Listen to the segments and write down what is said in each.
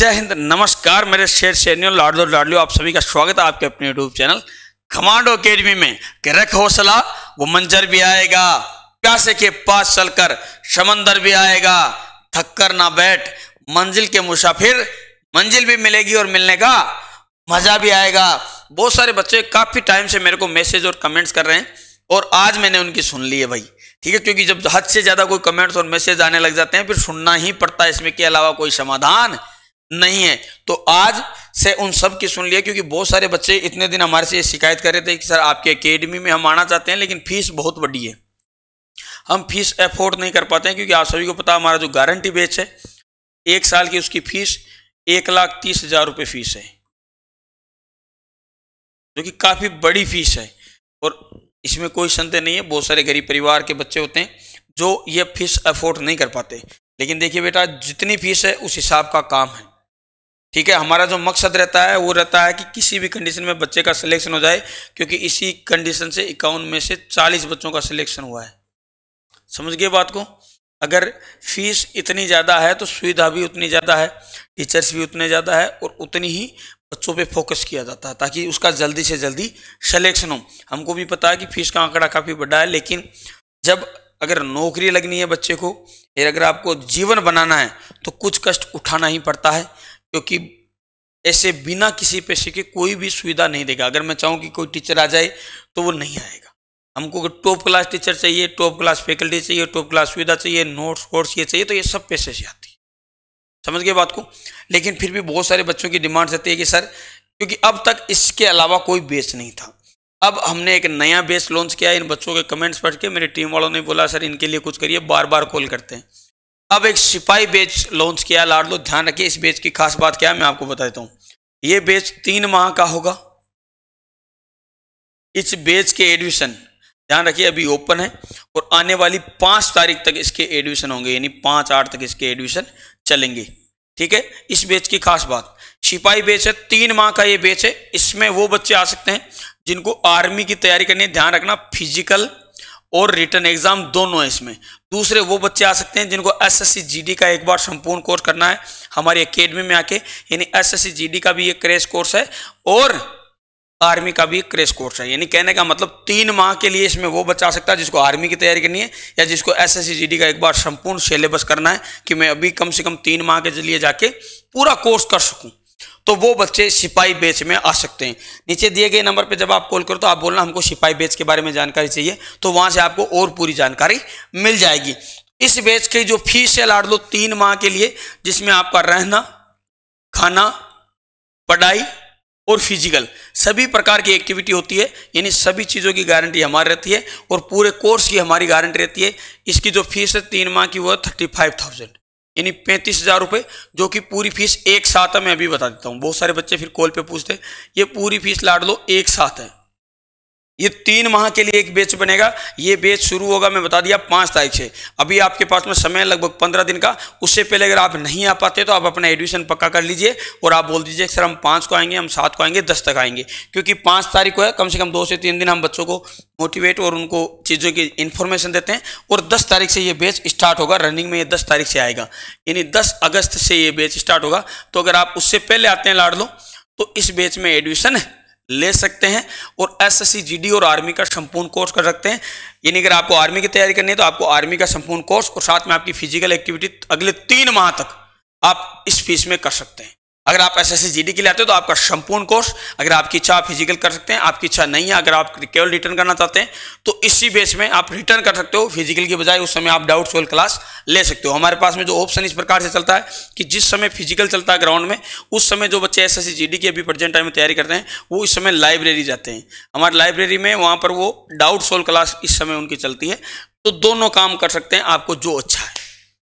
जय हिंद नमस्कार मेरे शेर शेनियो लाडलो लाडलो आप सभी का स्वागत है आपके अपने यूट्यूब चैनल कमांडो अकेडमी में कि रख हौसला वो मंजर भी आएगा प्यासे के पास चलकर समंदर भी आएगा थककर ना बैठ मंजिल के मुसाफिर मंजिल भी मिलेगी और मिलने का मजा भी आएगा बहुत सारे बच्चे काफ़ी टाइम से मेरे को मैसेज और कमेंट्स कर रहे हैं और आज मैंने उनकी सुन ली है भाई ठीक है क्योंकि जब हद से ज़्यादा कोई कमेंट्स और मैसेज आने लग जाते हैं फिर सुनना ही पड़ता है इसमें के अलावा कोई समाधान नहीं है तो आज से उन सब की सुन लिया क्योंकि बहुत सारे बच्चे इतने दिन हमारे से ये शिकायत कर रहे थे कि सर आपके अकेडमी में हम आना चाहते हैं लेकिन फीस बहुत बड़ी है हम फीस एफोर्ड नहीं कर पाते हैं क्योंकि आप सभी को पता हमारा जो गारंटी बेच है एक साल की उसकी फीस एक लाख तीस हजार रुपये फीस है जो कि काफ़ी बड़ी फीस है और इसमें कोई संदेह नहीं है बहुत सारे गरीब परिवार के बच्चे होते हैं जो ये फीस अफोर्ड नहीं कर पाते लेकिन देखिए बेटा जितनी फीस है उस हिसाब का काम है ठीक है हमारा जो मकसद रहता है वो रहता है कि किसी भी कंडीशन में बच्चे का सिलेक्शन हो जाए क्योंकि इसी कंडीशन से इक्यावन में से चालीस बच्चों का सिलेक्शन हुआ है समझ गए बात को अगर फीस इतनी ज़्यादा है तो सुविधा भी उतनी ज़्यादा है टीचर्स भी उतने ज़्यादा है और उतनी ही बच्चों पे फोकस किया जाता है ताकि उसका जल्दी से जल्दी सलेक्शन हो हमको भी पता है कि फीस का आंकड़ा काफ़ी बड़ा है लेकिन जब अगर नौकरी लगनी है बच्चे को या अगर आपको जीवन बनाना है तो कुछ कष्ट उठाना ही पड़ता है क्योंकि ऐसे बिना किसी पैसे के कोई भी सुविधा नहीं देगा अगर मैं चाहूँ कि कोई टीचर आ जाए तो वो नहीं आएगा हमको टॉप क्लास टीचर चाहिए टॉप क्लास फैकल्टी चाहिए टॉप क्लास सुविधा चाहिए नोट्स वोट्स ये चाहिए तो ये सब पैसे से आती है समझ गए बात को लेकिन फिर भी बहुत सारे बच्चों की डिमांड रहती है कि सर क्योंकि अब तक इसके अलावा कोई बेस नहीं था अब हमने एक नया बेस लॉन्च किया इन बच्चों के कमेंट्स पढ़ के मेरी टीम वालों ने बोला सर इनके लिए कुछ करिए बार बार कॉल करते हैं अब एक सिपाही बेच लॉन्च किया लो ध्यान रखिए इस बेच की खास बात क्या है मैं आपको बता देता हूँ ये बेच तीन माह का होगा इस बेच के एडमिशन ध्यान रखिए अभी ओपन है और आने वाली पाँच तारीख तक इसके एडमिशन होंगे यानी पाँच आठ तक इसके एडमिशन चलेंगे ठीक है इस बेच की खास बात सिपाही बेच है तीन माह का ये बेच है इसमें वो बच्चे आ सकते हैं जिनको आर्मी की तैयारी करनी है ध्यान रखना फिजिकल और रिटर्न एग्जाम दोनों है इसमें दूसरे वो बच्चे आ सकते हैं जिनको एसएससी जीडी का एक बार संपूर्ण कोर्स करना है हमारी एकेडमी में आके यानी एसएससी जीडी का भी एक क्रेश कोर्स है और आर्मी का भी एक क्रेश कोर्स है यानी कहने का मतलब तीन माह के लिए इसमें वो बच्चा आ सकता है जिसको आर्मी की तैयारी करनी है या जिसको एस एस का एक बार संपूर्ण सिलेबस करना है कि मैं अभी कम से कम तीन माह के लिए जाके पूरा कोर्स कर सकूँ तो वो बच्चे सिपाही बेच में आ सकते हैं नीचे दिए गए नंबर पर जब आप कॉल करो तो आप बोलना हमको सिपाही बेच के बारे में जानकारी चाहिए तो वहां से आपको और पूरी जानकारी मिल जाएगी इस बेच की जो फीस है लाड़ लो तीन माह के लिए जिसमें आपका रहना खाना पढ़ाई और फिजिकल सभी प्रकार की एक्टिविटी होती है यानी सभी चीज़ों की गारंटी हमारी रहती है और पूरे कोर्स की हमारी गारंटी रहती है इसकी जो फीस है तीन माह की वो है थर्टी फाइव थाउजेंड यानी पैंतीस हज़ार रुपये जो कि पूरी फीस एक साथ है मैं अभी बता देता हूँ बहुत सारे बच्चे फिर कॉल पे पूछते ये पूरी फीस लाड लो एक साथ है ये तीन माह के लिए एक बैच बनेगा ये बेच शुरू होगा मैं बता दिया पाँच तारीख से अभी आपके पास में समय लगभग पंद्रह दिन का उससे पहले अगर आप नहीं आ पाते तो आप अपना एडमिशन पक्का कर लीजिए और आप बोल दीजिए सर हम पाँच को आएंगे हम सात को आएंगे दस तक आएंगे क्योंकि पाँच तारीख को है कम से कम दो से तीन दिन हम बच्चों को मोटिवेट और उनको चीज़ों की इन्फॉर्मेशन देते हैं और दस तारीख से ये बेच स्टार्ट होगा रनिंग में ये दस तारीख से आएगा यानी दस अगस्त से ये बेच स्टार्ट होगा तो अगर आप उससे पहले आते हैं लाड लो तो इस बेच में एडमिशन ले सकते हैं और एसएससी जीडी और आर्मी का संपूर्ण कोर्स कर सकते हैं यानी अगर आपको आर्मी की तैयारी करनी है तो आपको आर्मी का संपूर्ण कोर्स और साथ में आपकी फिजिकल एक्टिविटी अगले तीन माह तक आप इस फीस में कर सकते हैं अगर आप एस एस के लिए आते हो तो आपका संपूर्ण कोर्स अगर आपकी इच्छा आप फिजिकल कर सकते हैं आपकी इच्छा नहीं है अगर आप केवल रिटर्न करना चाहते हैं तो इसी बेस में आप रिटर्न कर सकते हो फिजिकल के बजाय उस समय आप डाउट सोल क्लास ले सकते हो हमारे पास में जो ऑप्शन इस प्रकार से चलता है कि जिस समय फिजिकल चलता है ग्राउंड में उस समय जो बच्चे एस एस की अभी प्रेजेंट टाइम में तैयारी करते हैं वो इस समय लाइब्रेरी जाते हैं हमारे लाइब्रेरी में वहाँ पर वो डाउट सोल क्लास इस समय उनकी चलती है तो दोनों काम कर सकते हैं आपको जो अच्छा है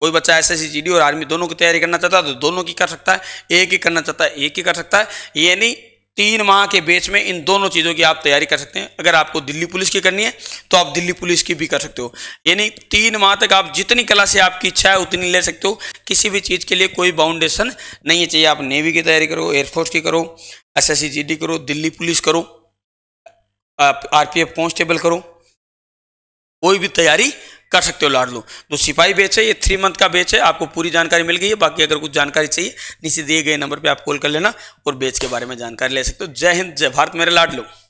कोई बच्चा एस एस सी और आर्मी दोनों की तैयारी करना चाहता है तो दोनों की कर सकता है एक ही करना चाहता है एक ही कर सकता है यानी तीन माह के बीच में इन दोनों चीज़ों की आप तैयारी कर सकते हैं अगर आपको दिल्ली पुलिस की करनी है तो आप दिल्ली पुलिस की भी कर सकते हो यानी तीन माह तक आप जितनी कला से आपकी इच्छा है उतनी ले सकते हो किसी भी चीज़ के लिए कोई बाउंडेशन नहीं है चाहिए आप नेवी की तैयारी करो एयरफोर्स की करो एस एस करो दिल्ली पुलिस करो आप आर कांस्टेबल करो कोई भी तैयारी कर सकते हो लाड लो जो सिपाही बेच है ये थ्री मंथ का बेच है आपको पूरी जानकारी मिल गई है बाकी अगर कुछ जानकारी चाहिए नीचे दिए गए नंबर पर आप कॉल कर लेना और बेच के बारे में जानकारी ले सकते हो जय हिंद जय भारत मेरे लो